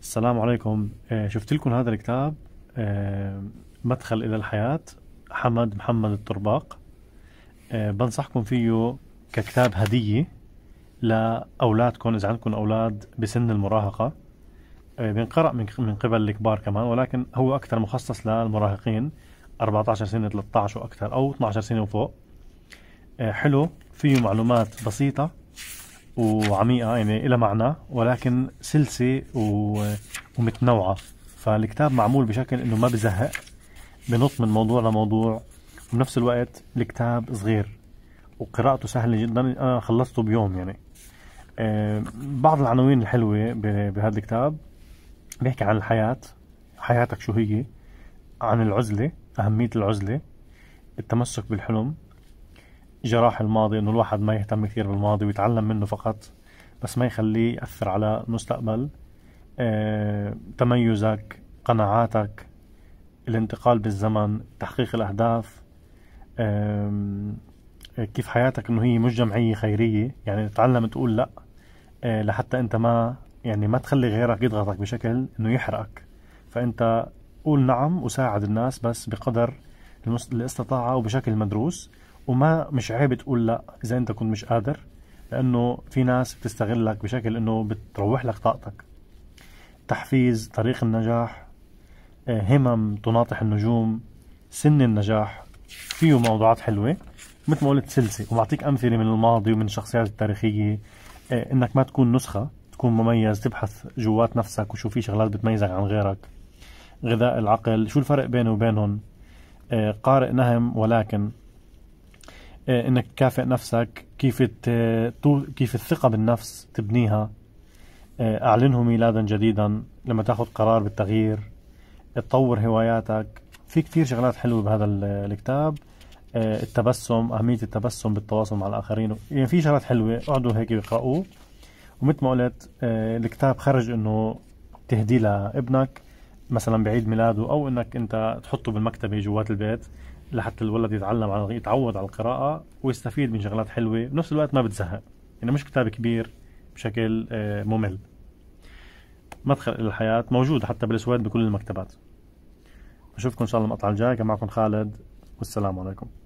السلام عليكم آه، شفت لكم هذا الكتاب آه، مدخل إلى الحياة حمد محمد الطرباق آه، بنصحكم فيه ككتاب هدية لأولادكم إذا عندكم أولاد بسن المراهقة بينقرأ من قبل الكبار كمان ولكن هو أكثر مخصص للمراهقين 14 سنة 13 وأكثر أو 12 سنة وفوق حلو فيه معلومات بسيطة وعميقة يعني لها معنى ولكن سلسة و... ومتنوعة فالكتاب معمول بشكل انه ما بزهق بنط من موضوع لموضوع وبنفس الوقت الكتاب صغير وقراءته سهلة جدا انا خلصته بيوم يعني آه، بعض العناوين الحلوة بهذا الكتاب بيحكي عن الحياة حياتك شو هي عن العزلة أهمية العزلة التمسك بالحلم جراح الماضي انه الواحد ما يهتم كثير بالماضي ويتعلم منه فقط بس ما يخليه يأثر على المستقبل آه، تميزك قناعاتك الانتقال بالزمن تحقيق الأهداف آه، كيف حياتك انه هي مش جمعية خيرية يعني تتعلم تقول لا آه، لحتى انت ما يعني ما تخلي غيرك يضغطك بشكل انه يحرقك فانت قول نعم وساعد الناس بس بقدر الاستطاعة وبشكل مدروس وما مش عيب تقول لا اذا انت كنت مش قادر لانه في ناس بتستغلك بشكل انه بتروح لك طاقتك تحفيز طريق النجاح آه، همم تناطح النجوم سن النجاح فيه موضوعات حلوه مثل ما قلت سلسه وبعطيك امثله من الماضي ومن الشخصيات التاريخيه آه، انك ما تكون نسخه تكون مميز تبحث جوات نفسك وشو في شغلات بتميزك عن غيرك غذاء العقل شو الفرق بينه وبينهم آه، قارئ نهم ولكن آه، انك تكافئ نفسك كيف كيف الثقه بالنفس تبنيها آه، اعلنه ميلادا جديدا لما تاخذ قرار بالتغيير آه، تطور هواياتك في كثير شغلات حلوه بهذا الكتاب التبسم اهميه التبسم بالتواصل مع الاخرين يعني في شغلات حلوه اقعدوا هيك اقرأوه ومثل ما قلت الكتاب خرج انه تهديه لابنك مثلا بعيد ميلاده او انك انت تحطه بالمكتبه جوات البيت لحتى الولد يتعلم على يتعود على القراءه ويستفيد من شغلات حلوه بنفس الوقت ما بتزهق يعني مش كتاب كبير بشكل آه، ممل مدخل الى الحياه موجود حتى بالسويد بكل المكتبات بشوفكم ان شاء الله المقطع الجاي كان معكم خالد والسلام عليكم